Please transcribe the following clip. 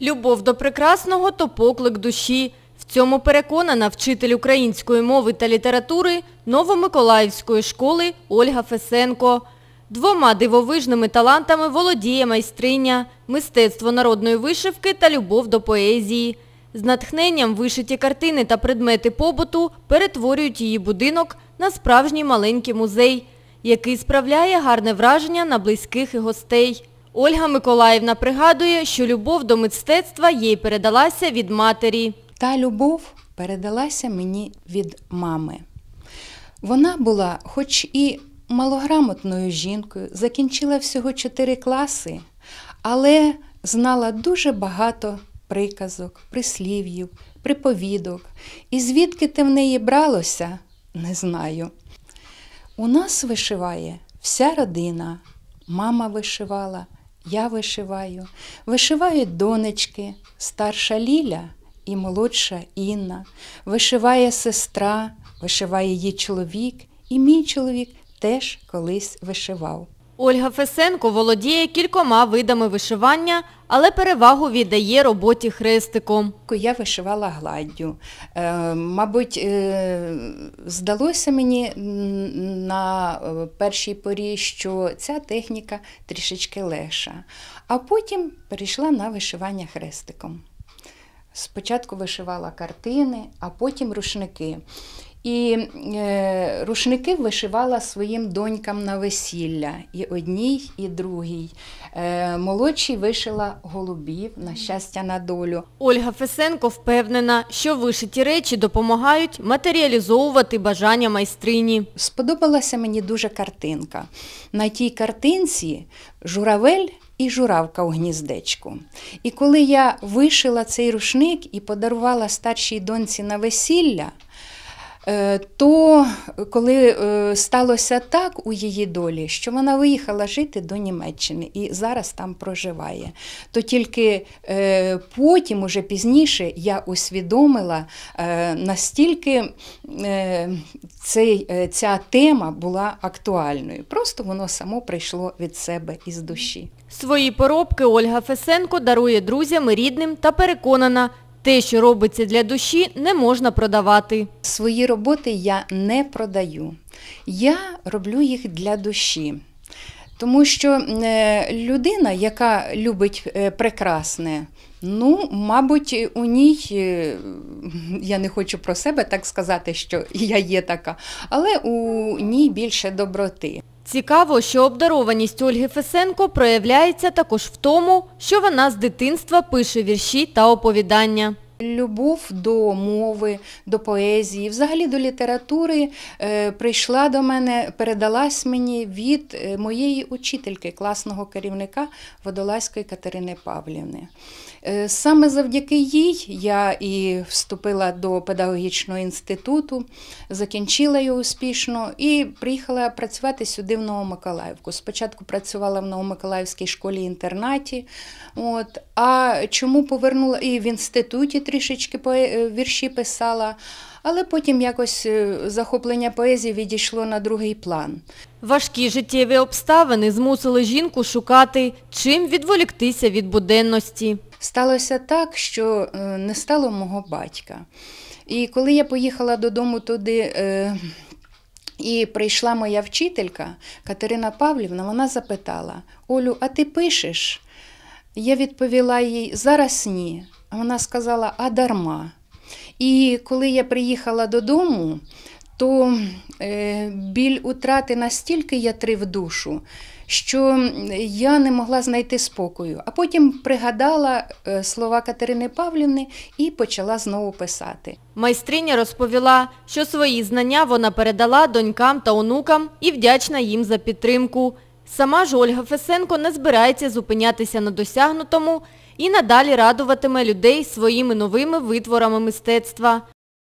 Любов до прекрасного то поклик душі. В цьому переконана вчитель української мови та літератури Новомиколаївської школи Ольга Фесенко. Двома дивовижними талантами володіє майстриня, мистецтво народної вишивки та любов до поезії. З натхненням вишиті картини та предмети побуту перетворюють її будинок на справжній маленький музей, який справляє гарне враження на близьких і гостей. Ольга Миколаївна пригадує, що любов до мистецтва їй передалася від матері. Та любов передалася мені від мами. Вона була, хоч і малограмотною жінкою, закінчила всього чотири класи, але знала дуже багато приказок, прислів'їв, приповідок. І звідки те в неї бралося, не знаю. У нас вишиває вся родина. Мама вишивала, я вишиваю. Вишивають донечки, старша Ліля і молодша Інна. Вишиває сестра, вишиває її чоловік, і мій чоловік теж колись вишивав. Ольга Фесенко володіє кількома видами вишивання, але перевагу віддає роботі хрестиком. Я вишивала гладдю. Е, мабуть, е, здалося мені на е, першій порі, що ця техніка трішечки легша, а потім перейшла на вишивання хрестиком. Спочатку вишивала картини, а потім рушники. І е, рушники вишивала своїм донькам на весілля і одній, і другій. Е, Молодшій вишила голубів на щастя на долю. Ольга Фесенко впевнена, що вишиті речі допомагають матеріалізовувати бажання майстрині. Сподобалася мені дуже картинка. На тій картинці журавель. І журавка у гніздечку. І коли я вишила цей рушник і подарувала старшій доньці на весілля, Е, то коли е, сталося так у її долі, що вона виїхала жити до Німеччини і зараз там проживає, то тільки е, потім, уже пізніше, я усвідомила, настільки цей, ця тема була актуальною. Просто воно само прийшло від себе із душі. Свої поробки Ольга Фесенко дарує друзям рідним та переконана. Те, що робиться для душі, не можна продавати. Свої роботи я не продаю. Я роблю їх для душі. Тому що е, людина, яка любить е, прекрасне, ну, мабуть, у ній е, я не хочу про себе так сказати, що я є така, але у ній більше доброти. Цікаво, що обдарованість Ольги Фесенко проявляється також в тому, що вона з дитинства пише вірші та оповідання. Любов до мови, до поезії, взагалі до літератури е, прийшла до мене, передалась мені від е, моєї учительки, класного керівника Водолазької Катерини Павлівни. Е, саме завдяки їй я і вступила до педагогічного інституту, закінчила його успішно і приїхала працювати сюди в Новомиколаївку. Спочатку працювала в Новомиколаївській школі-інтернаті. От, А чому повернула і в інституті? трішечки е, вірші писала, але потім якось е, захоплення поезії відійшло на другий план. Важкі життєві обставини змусили жінку шукати, чим відволіктися від буденності. Сталося так, що е, не стало мого батька. І коли я поїхала додому туди. І прийшла моя вчителька Катерина Павлівна, вона запитала: Олю, а ти пишеш? Я відповіла їй зараз ні. Вона сказала, а дарма. І коли я приїхала додому, то е, біль утрати настільки я трив душу, що я не могла знайти спокою. А потім пригадала е, слова Катерини Павлівни і почала знову писати. Майстриня розповіла, що свої знання вона передала донькам та онукам і вдячна їм за підтримку. Сама ж Ольга Фесенко не збирається зупинятися на досягнутому і надалі радуватиме людей своїми новими витворами мистецтва.